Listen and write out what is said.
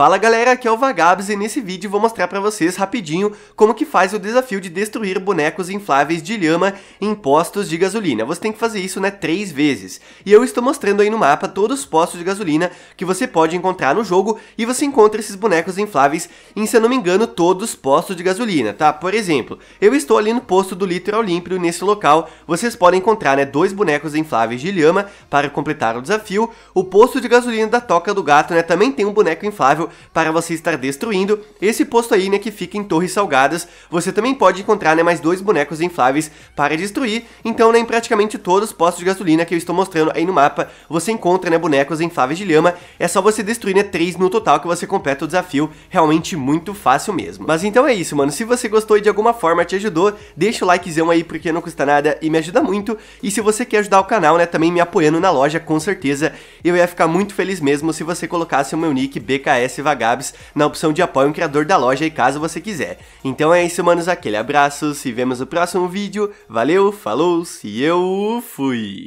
Fala galera, aqui é o Vagabs e nesse vídeo vou mostrar para vocês rapidinho como que faz o desafio de destruir bonecos infláveis de lhama em postos de gasolina. Você tem que fazer isso né, três vezes. E eu estou mostrando aí no mapa todos os postos de gasolina que você pode encontrar no jogo e você encontra esses bonecos infláveis em, se eu não me engano, todos os postos de gasolina, tá? Por exemplo, eu estou ali no posto do Litoral Límpido, nesse local, vocês podem encontrar né, dois bonecos infláveis de lhama para completar o desafio. O posto de gasolina da Toca do Gato né, também tem um boneco inflável para você estar destruindo. Esse posto aí, né, que fica em Torres Salgadas. Você também pode encontrar, né, mais dois bonecos infláveis para destruir. Então, né, em praticamente todos os postos de gasolina que eu estou mostrando aí no mapa, você encontra, né, bonecos infláveis de lama. É só você destruir, né, três no total que você completa o desafio. Realmente muito fácil mesmo. Mas então é isso, mano. Se você gostou e de alguma forma te ajudou, deixa o likezão aí porque não custa nada e me ajuda muito. E se você quer ajudar o canal, né, também me apoiando na loja, com certeza eu ia ficar muito feliz mesmo se você colocasse o meu nick BKS Silva Gabs na opção de apoio um criador da loja aí caso você quiser. Então é isso, manos, aquele abraço, se vemos no próximo vídeo, valeu, falou, se eu fui!